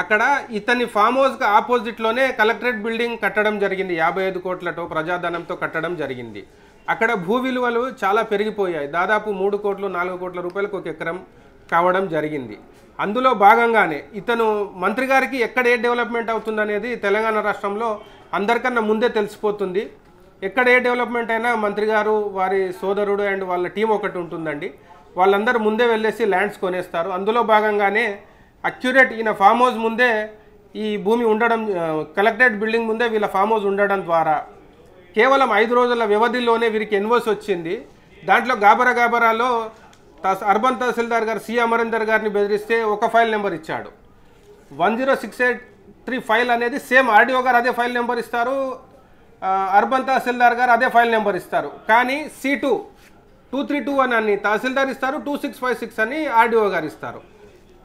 అక్కడ ఇతని ఫామ్ హౌస్కి ఆపోజిట్లోనే కలెక్టరేట్ బిల్డింగ్ కట్టడం జరిగింది యాభై ఐదు కోట్లతో ప్రజాధనంతో కట్టడం జరిగింది అక్కడ భూ విలువలు చాలా పెరిగిపోయాయి దాదాపు మూడు కోట్లు నాలుగు కోట్ల రూపాయలకు ఒక ఎకరం కావడం జరిగింది అందులో భాగంగానే ఇతను మంత్రి గారికి ఎక్కడ ఏ డెవలప్మెంట్ అవుతుందనేది తెలంగాణ రాష్ట్రంలో అందరికన్నా ముందే తెలిసిపోతుంది ఎక్కడ ఏ డెవలప్మెంట్ అయినా మంత్రి గారు వారి సోదరుడు అండ్ వాళ్ళ టీం ఒకటి ఉంటుందండి వాళ్ళందరూ ముందే వెళ్ళేసి ల్యాండ్స్ కొనేస్తారు అందులో భాగంగానే అక్యురేట్ ఈయన ఫామ్ హౌస్ ముందే ఈ భూమి ఉండడం కలెక్టరేట్ బిల్డింగ్ ముందే వీళ్ళ ఫామ్ హౌస్ ఉండడం ద్వారా కేవలం ఐదు రోజుల వ్యవధిలోనే వీరికి ఎన్వోస్ వచ్చింది దాంట్లో గాబరా గాబరాలో అర్బన్ తహసీల్దార్ గారు సి అమరేందర్ గారిని బెదిరిస్తే ఒక ఫైల్ నెంబర్ ఇచ్చాడు one zero six eight three file అనేది సేమ్ ఆర్డీఓ గారు అదే ఫైల్ నెంబర్ ఇస్తారు అర్బన్ తహసీల్దార్ గారు అదే ఫైల్ నెంబర్ ఇస్తారు కానీ C two two three two one అని తహసీల్దార్ ఇస్తారు టూ సిక్స్ ఫైవ్ సిక్స్ అని ఆర్డీఓ గారు ఇస్తారు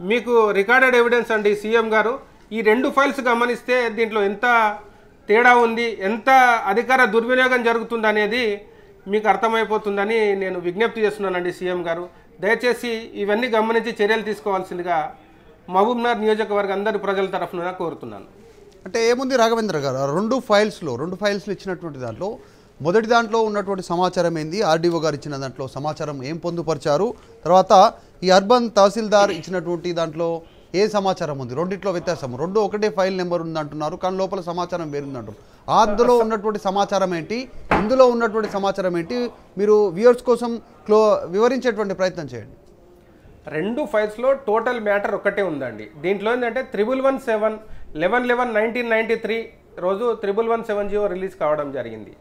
మీకు రికార్డెడ్ ఎవిడెన్స్ అండి సీఎం గారు ఈ రెండు ఫైల్స్ గమనిస్తే దీంట్లో ఎంత తేడా ఉంది ఎంత అధికార దుర్వినియోగం జరుగుతుందనేది మీకు అర్థమైపోతుందని నేను విజ్ఞప్తి చేస్తున్నానండి సీఎం గారు దయచేసి ఇవన్నీ గమనించి చర్యలు తీసుకోవాల్సిందిగా మహబూబ్నగర్ నియోజకవర్గ అందరి ప్రజల తరఫున కోరుతున్నాను అంటే ఏముంది రాఘవేంద్ర గారు రెండు ఫైల్స్లో రెండు ఫైల్స్లు ఇచ్చినటువంటి దాంట్లో మొదటి దాంట్లో ఉన్నటువంటి సమాచారం ఏంది ఆర్డీఓ గారు ఇచ్చిన దాంట్లో సమాచారం ఏం పొందుపరిచారు తర్వాత ఈ అర్బన్ తహసీల్దార్ ఇచ్చినటువంటి దాంట్లో ఏ సమాచారం ఉంది రెండిట్లో వ్యత్యాసం రెండు ఒకటే ఫైల్ నెంబర్ ఉంది అంటున్నారు కానీ లోపల సమాచారం వేరుందంటారు అందులో ఉన్నటువంటి సమాచారం ఏంటి ఇందులో ఉన్నటువంటి సమాచారం ఏంటి మీరు వ్యూర్స్ కోసం క్లో వివరించేటువంటి ప్రయత్నం చేయండి రెండు ఫైల్స్లో టోటల్ మ్యాటర్ ఒకటే ఉందండి దీంట్లో ఏంటంటే triple one seven eleven eleven nineteen ninety three రోజు triple one seven GO release కావడం జరిగింది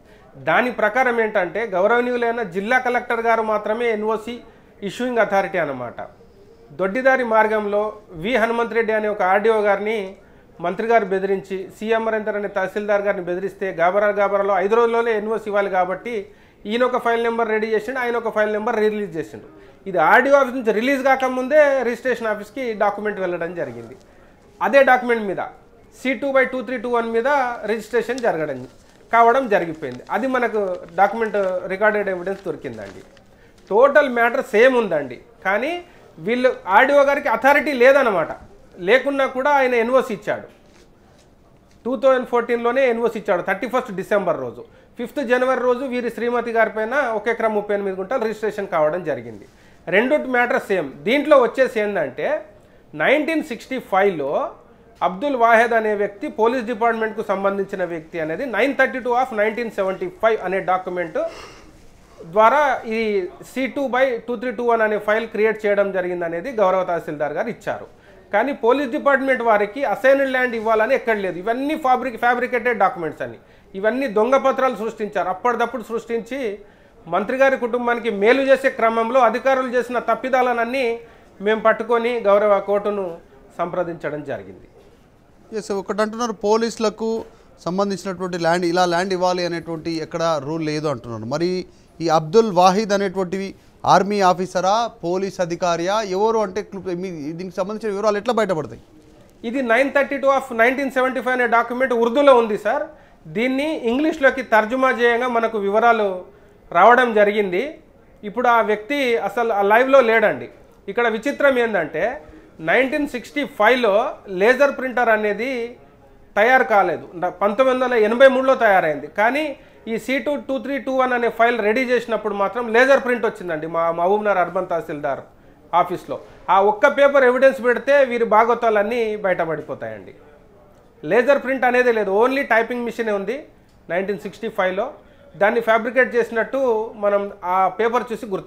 దాని ప్రకారం ఏంటంటే గౌరవనీయులైన జిల్లా కలెక్టర్ గారు మాత్రమే ఎన్ఓసి ఇష్యూయింగ్ అథారిటీ అనమాట దొడ్డిదారి మార్గంలో వి హనుమంతరెడ్డి అనే ఒక ఆర్డీఓ గారిని మంత్రి గారు బెదిరించి సీఎం అమరేందర్ అనే తహసీల్దార్ గారిని బెదిరిస్తే గాబరా గాబరాలో ఐదు రోజుల్లోనే ఎన్వోస్ ఇవ్వాలి కాబట్టి ఈయన ఒక ఫైల్ నెంబర్ రెడీ చేసిండు ఆయన ఒక ఫైల్ నెంబర్ రిలీజ్ చేసిండు ఇది ఆర్డీఓ ఆఫీస్ నుంచి రిలీజ్ కాకముందే రిజిస్ట్రేషన్ ఆఫీస్కి డాక్యుమెంట్ వెళ్ళడం జరిగింది అదే డాక్యుమెంట్ మీద C two by two three two one మీద రిజిస్ట్రేషన్ జరగడం కావడం జరిగిపోయింది అది మనకు డాక్యుమెంట్ రికార్డెడ్ ఎవిడెన్స్ దొరికిందండి టోటల్ మ్యాటర్ సేమ్ ఉందండి కానీ వీళ్ళు ఆర్డీఓ గారికి అథారిటీ లేదనమాట లేకున్నా కూడా ఆయన ఎన్ఓసి ఇచ్చాడు టూ థౌజండ్ ఫోర్టీన్లోనే ఎన్ఓసి ఇచ్చాడు థర్టీ ఫస్ట్ డిసెంబర్ రోజు ఫిఫ్త్ జనవరి రోజు వీరి శ్రీమతి గారి పైన ఒక ఎకరం ముప్పై ఎనిమిది గుంటలు రిజిస్ట్రేషన్ కావడం జరిగింది రెండు మ్యాటర్ సేమ్ దీంట్లో వచ్చేసి ఏంటంటే నైన్టీన్ సిక్స్టీ ఫైవ్లో అబ్దుల్ వాహెద్ అనే వ్యక్తి పోలీస్ డిపార్ట్మెంట్కు సంబంధించిన వ్యక్తి అనేది nine thirty two of nineteen seventy five అనే డాక్యుమెంట్ ద్వారా ఈ C two by two three two one అనే ఫైల్ క్రియేట్ చేయడం జరిగిందనేది గౌరవ తహసీల్దార్ గారు ఇచ్చారు కానీ పోలీస్ డిపార్ట్మెంట్ వారికి అసైన్డ్ ల్యాండ్ ఇవ్వాలని ఎక్కడ లేదు ఇవన్నీ ఫాబ్రిక్ ఫ్యాబ్రికేటెడ్ డాక్యుమెంట్స్ అని ఇవన్నీ దొంగ పత్రాలు సృష్టించారు అప్పటిదప్పుడు సృష్టించి మంత్రి గారి కుటుంబానికి మేలు చేసే క్రమంలో అధికారులు చేసిన తప్పిదాలనన్నీ మేము పట్టుకొని గౌరవ కోర్టును సంప్రదించడం జరిగింది ఒకటి అంటున్నారు పోలీసులకు సంబంధించినటువంటి ల్యాండ్ ఇలా ల్యాండ్ ఇవ్వాలి అనేటువంటి ఎక్కడ రూల్ లేదు అంటున్నాడు మరి ఈ అబ్దుల్ వాహిద్ అనేటువంటివి ఆర్మీ ఆఫీసరా పోలీస్ అధికారియా ఎవరు అంటే దీనికి సంబంధించిన వివరాలు ఎట్లా బయటపడతాయి ఇది nine thirty two of nineteen seventy five అనే డాక్యుమెంట్ ఉర్దూలో ఉంది సార్ దీన్ని ఇంగ్లీష్లోకి తర్జుమా చేయంగా మనకు వివరాలు రావడం జరిగింది ఇప్పుడు ఆ వ్యక్తి అసలు లైవ్లో లేడండి ఇక్కడ విచిత్రం ఏంటంటే నైన్టీన్ సిక్స్టీ ఫైవ్లో లేజర్ ప్రింటర్ అనేది తయారు కాలేదు పంతొమ్మిది వందల ఎనభై మూడులో తయారైంది కానీ ఈ C two two three two one అనే ఫైల్ రెడీ చేసినప్పుడు మాత్రం లేజర్ ప్రింట్ వచ్చిందండి మా మహబూబ్నగర్ అర్బన్ తహసీల్దార్ ఆఫీస్లో ఆ ఒక్క పేపర్ ఎవిడెన్స్ పెడితే వీరి భాగోత్వాలన్నీ బయటపడిపోతాయండి లేజర్ ప్రింట్ అనేది లేదు ఓన్లీ టైపింగ్ మిషనే ఉంది నైన్టీన్ సిక్స్టీ ఫైవ్లో దాన్ని ఫ్యాబ్రికేట్ చేసినట్టు మనం ఆ పేపర్ చూసి గుర్తు